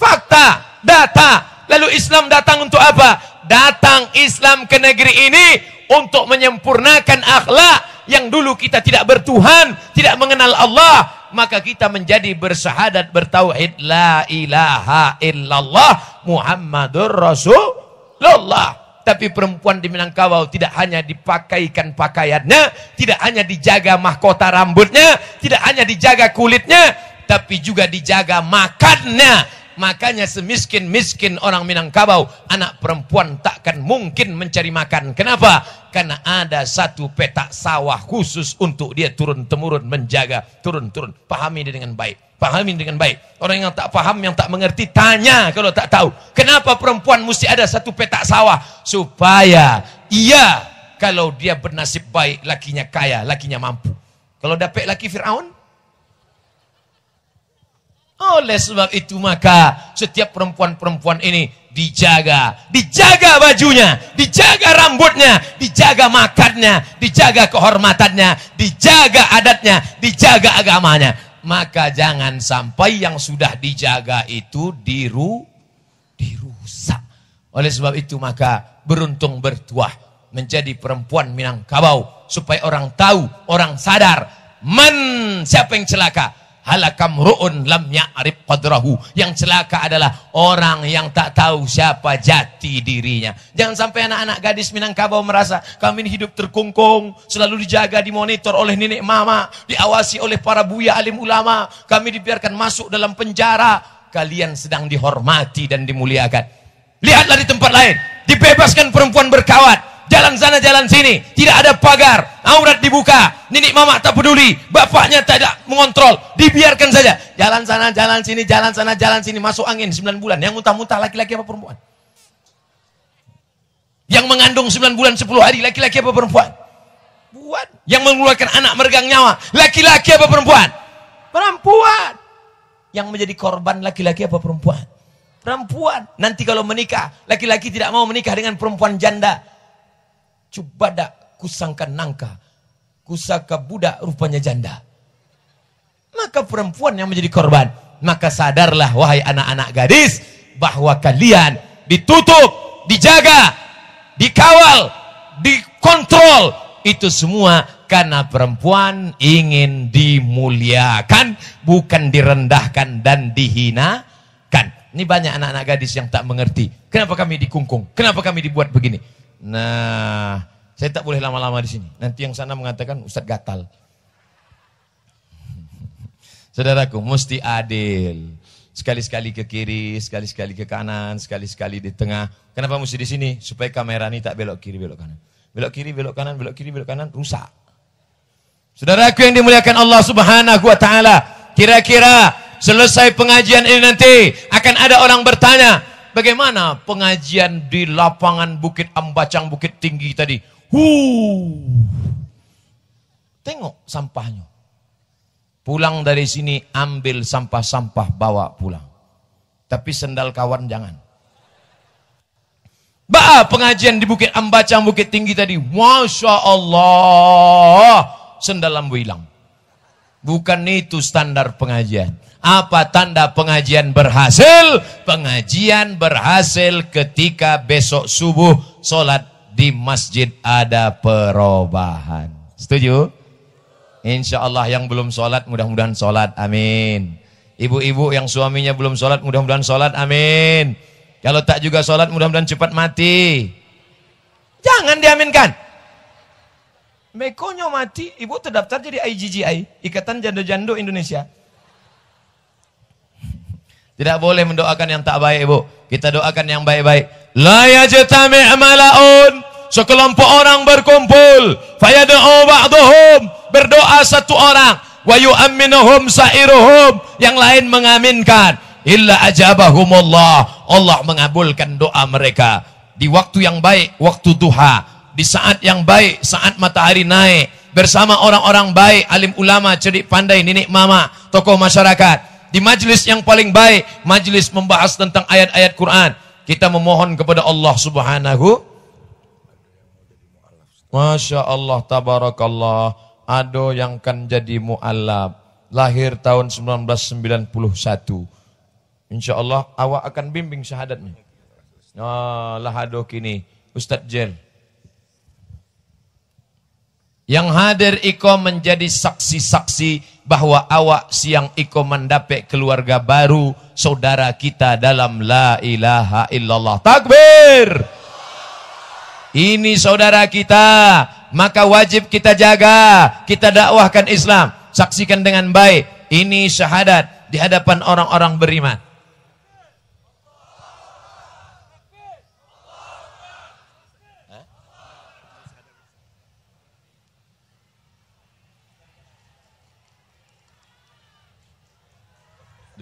Fakta, data. Lalu Islam datang untuk apa? Datang Islam ke negeri ini untuk menyempurnakan akhlak yang dulu kita tidak bertuhan, tidak mengenal Allah, maka kita menjadi bersahadat bertauhid la ilaha illallah Muhammadur Rasulullah tapi perempuan di Minangkabau tidak hanya dipakaikan pakaiannya, tidak hanya dijaga mahkota rambutnya, tidak hanya dijaga kulitnya, tapi juga dijaga makannya, Makanya semiskin-miskin orang Minangkabau, anak perempuan takkan mungkin mencari makan. Kenapa? Karena ada satu petak sawah khusus untuk dia turun-temurun menjaga. Turun-turun. Pahami dia dengan baik. Pahami dengan baik. Orang yang tak paham, yang tak mengerti, tanya kalau tak tahu. Kenapa perempuan mesti ada satu petak sawah? Supaya ia kalau dia bernasib baik, lakinya kaya, lakinya mampu. Kalau dapat laki Fir'aun, oleh sebab itu maka setiap perempuan-perempuan ini dijaga, dijaga bajunya, dijaga rambutnya, dijaga makannya, dijaga kehormatannya, dijaga adatnya, dijaga agamanya. Maka jangan sampai yang sudah dijaga itu diru dirusak. Oleh sebab itu maka beruntung bertuah menjadi perempuan Minangkabau supaya orang tahu, orang sadar man siapa yang celaka halakam ru'un lam ya'rif qadrahu. Yang celaka adalah orang yang tak tahu siapa jati dirinya. Jangan sampai anak-anak gadis Minangkabau merasa kami ini hidup terkungkung, selalu dijaga, dimonitor oleh nenek mama, diawasi oleh para buya alim ulama, kami dibiarkan masuk dalam penjara. Kalian sedang dihormati dan dimuliakan. Lihatlah di tempat lain, dibebaskan perempuan berkawat, jalan sana jalan sini, tidak ada pagar, aurat dibuka, nenek mama tak peduli, bapaknya tidak mengontrol, dibiarkan saja. Jalan sana jalan sini, jalan sana jalan sini, masuk angin 9 bulan. Yang muntah-muntah laki-laki apa perempuan? Yang mengandung 9 bulan 10 hari laki-laki apa perempuan? Buat. Yang mengeluarkan anak meregang nyawa laki-laki apa perempuan? Perempuan. Yang menjadi korban laki-laki apa perempuan? Perempuan. Nanti kalau menikah, laki-laki tidak mau menikah dengan perempuan janda cubada kusangka nangka, kusaka budak rupanya janda. Maka perempuan yang menjadi korban. Maka sadarlah wahai anak-anak gadis bahwa kalian ditutup, dijaga, dikawal, dikontrol. Itu semua karena perempuan ingin dimuliakan, bukan direndahkan dan dihinakan. Ini banyak anak-anak gadis yang tak mengerti. Kenapa kami dikungkung? Kenapa kami dibuat begini? Nah, saya tak boleh lama-lama di sini. Nanti yang sana mengatakan Ustadz gatal. Saudaraku, mesti adil. Sekali-sekali ke kiri, sekali-sekali ke kanan, sekali-sekali di tengah. Kenapa mesti di sini? Supaya kamera ini tak belok kiri, belok kanan. Belok kiri, belok kanan, belok kiri, belok kanan, rusak. Saudaraku yang dimuliakan Allah Subhanahu wa taala, kira-kira selesai pengajian ini nanti akan ada orang bertanya, Bagaimana pengajian di lapangan Bukit Ambacang, Bukit Tinggi tadi? Huh. Tengok sampahnya. Pulang dari sini ambil sampah-sampah bawa pulang. Tapi sendal kawan jangan. Ba pengajian di Bukit Ambacang, Bukit Tinggi tadi. Masya Allah. Sendal lambu hilang. Bukan itu standar pengajian. Apa tanda pengajian berhasil? Pengajian berhasil ketika besok subuh sholat di masjid ada perubahan. Setuju? Insya Allah yang belum sholat mudah-mudahan sholat. Amin. Ibu-ibu yang suaminya belum sholat mudah-mudahan sholat. Amin. Kalau tak juga sholat mudah-mudahan cepat mati. Jangan diaminkan. Mekonyo mati, ibu terdaftar jadi IGGI, Ikatan Jando-Jando Indonesia. Tidak boleh mendoakan yang tak baik, Bu. Kita doakan yang baik-baik. La yajtami' mala'un. Sekelompok orang berkumpul, fayad'u ba'dhum, berdoa satu orang, wa yu'minuhum sa'iruhum, yang lain mengaminkan. Illa ajabahumullah. Allah mengabulkan doa mereka di waktu yang baik, waktu duha, di saat yang baik, saat matahari naik, bersama orang-orang baik, alim ulama, cerdik pandai, nenek mama, tokoh masyarakat di majelis yang paling baik, majelis membahas tentang ayat-ayat Quran. Kita memohon kepada Allah Subhanahu Masya Allah, tabarakallah. Ado yang kan jadi mu'alab. Lahir tahun 1991. Insya Allah, awak akan bimbing syahadatnya. Oh, nah, lahado kini. Ustadz Jel. Yang hadir iko menjadi saksi-saksi bahwa awak siang iko mendapek keluarga baru saudara kita dalam la ilaha illallah. Takbir. Ini saudara kita, maka wajib kita jaga, kita dakwahkan Islam, saksikan dengan baik. Ini syahadat di hadapan orang-orang beriman.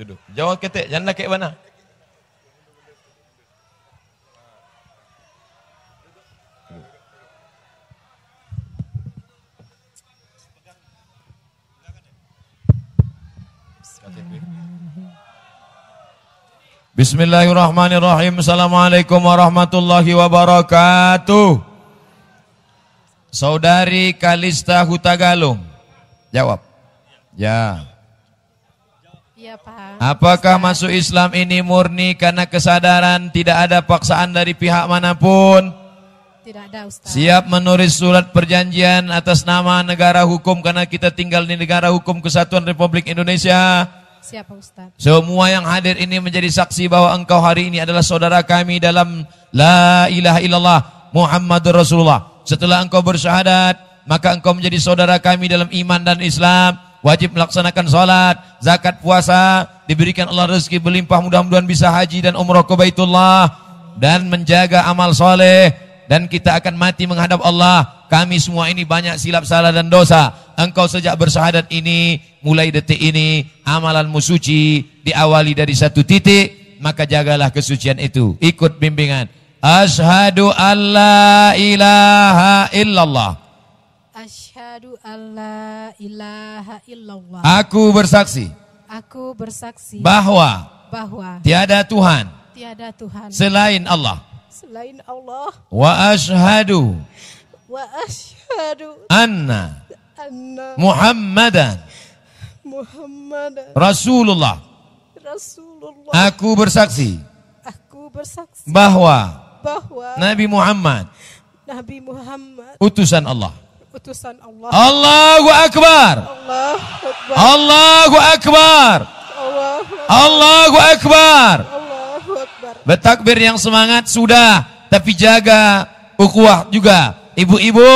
duduk. Jawab ketek, jangan kayak mana. Bismillahirrahmanirrahim. Assalamualaikum warahmatullahi wabarakatuh. Saudari Kalista Hutagalung. Jawab. Ya ya Pak. Apakah masuk Islam ini murni karena kesadaran tidak ada paksaan dari pihak manapun? Tidak ada Ustaz. Siap menulis surat perjanjian atas nama negara hukum karena kita tinggal di negara hukum Kesatuan Republik Indonesia? Siap Ustaz. Semua yang hadir ini menjadi saksi bahwa engkau hari ini adalah saudara kami dalam La ilaha illallah Muhammadur Rasulullah. Setelah engkau bersyahadat, maka engkau menjadi saudara kami dalam iman dan Islam wajib melaksanakan sholat, zakat puasa, diberikan Allah rezeki berlimpah mudah-mudahan bisa haji dan umroh ke Baitullah dan menjaga amal soleh dan kita akan mati menghadap Allah kami semua ini banyak silap salah dan dosa engkau sejak bersahadat ini mulai detik ini amalanmu suci diawali dari satu titik maka jagalah kesucian itu ikut bimbingan Ashadu an la ilaha illallah Asyhadu alla ilaha illallah. Aku bersaksi. Aku bersaksi bahwa bahwa tiada Tuhan. Tiada Tuhan selain Allah. Selain Allah. Wa asyhadu wa asyhadu anna anna Muhammadan Muhammadan Rasulullah. Rasulullah. Aku bersaksi. Aku bersaksi bahwa bahwa Nabi Muhammad Nabi Muhammad utusan Allah utusan Allah. Allahu Akbar. Allahu Akbar. Allahu Akbar. Allahu Akbar. Betakbir Akbar. yang semangat sudah, tapi jaga ukhuwah juga. Ibu-ibu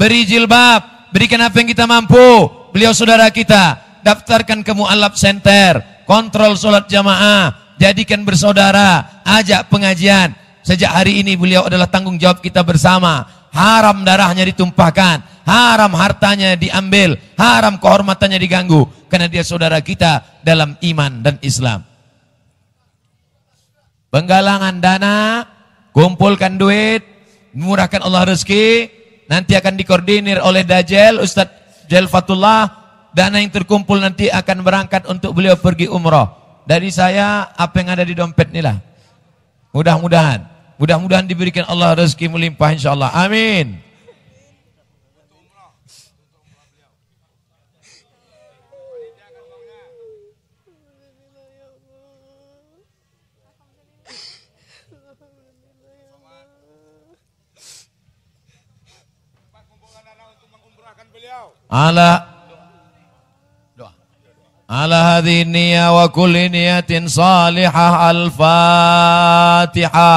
beri jilbab, berikan apa yang kita mampu. Beliau saudara kita, daftarkan ke Mu'alaf Center, kontrol sholat jamaah, jadikan bersaudara, ajak pengajian. Sejak hari ini beliau adalah tanggung jawab kita bersama haram darahnya ditumpahkan, haram hartanya diambil, haram kehormatannya diganggu karena dia saudara kita dalam iman dan Islam. Penggalangan dana, kumpulkan duit, murahkan Allah rezeki, nanti akan dikoordinir oleh Dajjal, Ustadz Fatullah. dana yang terkumpul nanti akan berangkat untuk beliau pergi umroh. Dari saya, apa yang ada di dompet inilah. Mudah-mudahan Mudah-mudahan diberikan Allah rezeki melimpah insyaallah. Amin. Ala على هذه النية وكل نية صالحة الفاتحة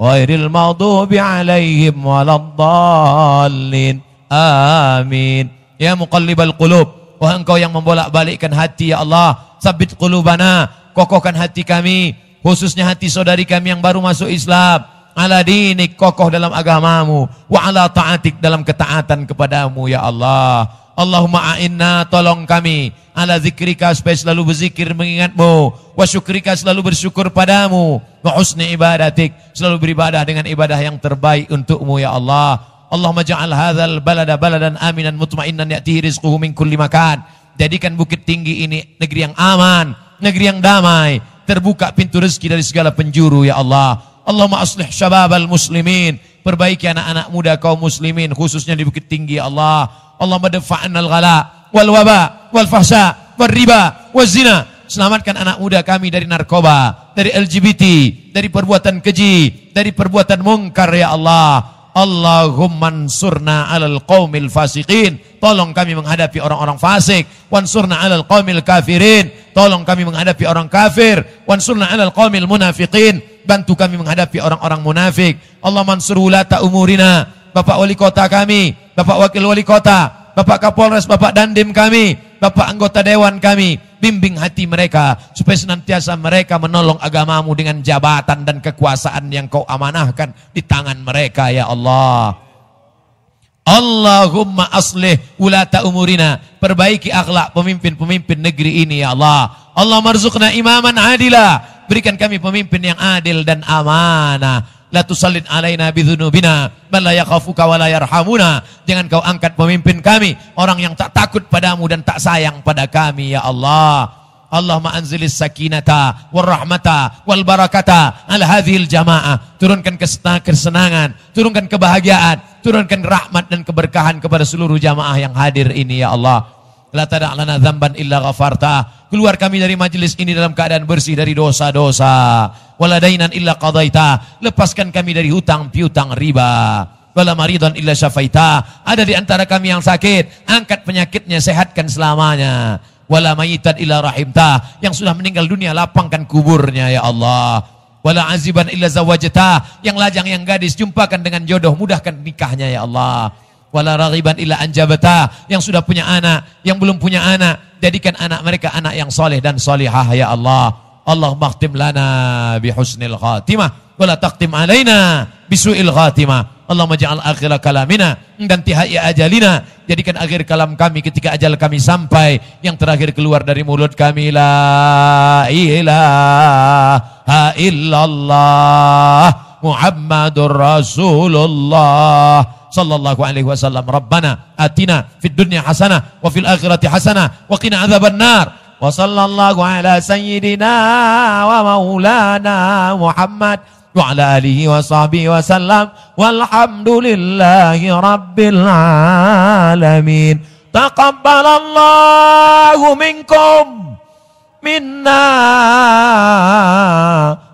غير المغضوب عليهم ولا الضالين آمين يا مقلب القلوب Wahai engkau yang membolak-balikkan hati ya Allah Sabit qulubana Kokohkan hati kami Khususnya hati saudari kami yang baru masuk Islam Ala dinik kokoh dalam agamamu Wa ala ta'atik dalam ketaatan kepadamu ya Allah Allahumma a'inna tolong kami ala zikrika supaya selalu berzikir mengingatmu wa syukrika selalu bersyukur padamu wa husni ibadatik selalu beribadah dengan ibadah yang terbaik untukmu ya Allah Allahumma ja'al hadzal balada baladan aminan mutmainnan ya'tihi rizquhu min kulli makan jadikan bukit tinggi ini negeri yang aman negeri yang damai terbuka pintu rezeki dari segala penjuru ya Allah Allahumma aslih syababal muslimin perbaiki anak-anak muda kaum muslimin khususnya di bukit tinggi ya Allah Allahumma dafa'anal ghala wal waba wal fahsya wal riba wal zina. Selamatkan anak muda kami dari narkoba, dari LGBT, dari perbuatan keji, dari perbuatan mungkar ya Allah. Allahumma ansurna alal qawmil fasiqin. Tolong kami menghadapi orang-orang fasik. Wansurna alal qawmil kafirin. Tolong kami menghadapi orang kafir. Wansurna alal qawmil munafiqin. Bantu kami menghadapi orang-orang munafik. Allah mansur wulata umurina Bapak Wali Kota kami, Bapak Wakil Wali Kota, Bapak Kapolres, Bapak Dandim kami, Bapak anggota dewan kami, bimbing hati mereka supaya senantiasa mereka menolong agamamu dengan jabatan dan kekuasaan yang kau amanahkan di tangan mereka ya Allah. Allahumma aslih ulata umurina. Perbaiki akhlak pemimpin-pemimpin negeri ini ya Allah. Allah marzukna imaman adila. Berikan kami pemimpin yang adil dan amanah la tusallit alaina bidhunubina. man la yakhafuka wa la yarhamuna. Jangan kau angkat pemimpin kami orang yang tak takut padamu dan tak sayang pada kami ya Allah. Allahumma anzilis sakinata wal rahmata wal barakata ala hadhil jamaah. Turunkan kesenangan, turunkan kebahagiaan, turunkan rahmat dan keberkahan kepada seluruh jamaah yang hadir ini ya Allah. La tada' zamban illa ghafarta. Keluar kami dari majelis ini dalam keadaan bersih dari dosa-dosa waladainan illa qadaita. Lepaskan kami dari hutang piutang riba. Wala maridon illa syafaita. Ada di antara kami yang sakit, angkat penyakitnya, sehatkan selamanya. Wala mayitan illa rahimta. Yang sudah meninggal dunia, lapangkan kuburnya ya Allah wala aziban illa zawajta yang lajang yang gadis jumpakan dengan jodoh mudahkan nikahnya ya Allah wala ragiban illa anjabata yang sudah punya anak yang belum punya anak jadikan anak mereka anak yang soleh dan solehah ya Allah Allahumma khtim lana bihusnil khatimah wa la taqtim alaina suil khatimah. Allahumma ja'al akhir kalamina dan tihai ajalina. Jadikan akhir kalam kami ketika ajal kami sampai. Yang terakhir keluar dari mulut kami. La ilaha illallah Muhammadur Rasulullah sallallahu alaihi wasallam rabbana atina fid dunya hasanah wa fil akhirati hasanah wa qina adzabannar وصلى الله على سيدنا ومولانا محمد وعلى آله وصحبه وسلم والحمد لله رب العالمين تقبل الله منكم منا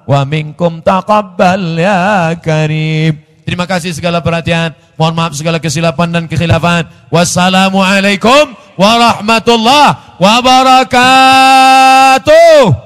ومنكم تقبل يا كريم Terima kasih segala perhatian. Mohon maaf segala kesilapan dan kekhilafan. Wassalamualaikum warahmatullahi wabarakatuh.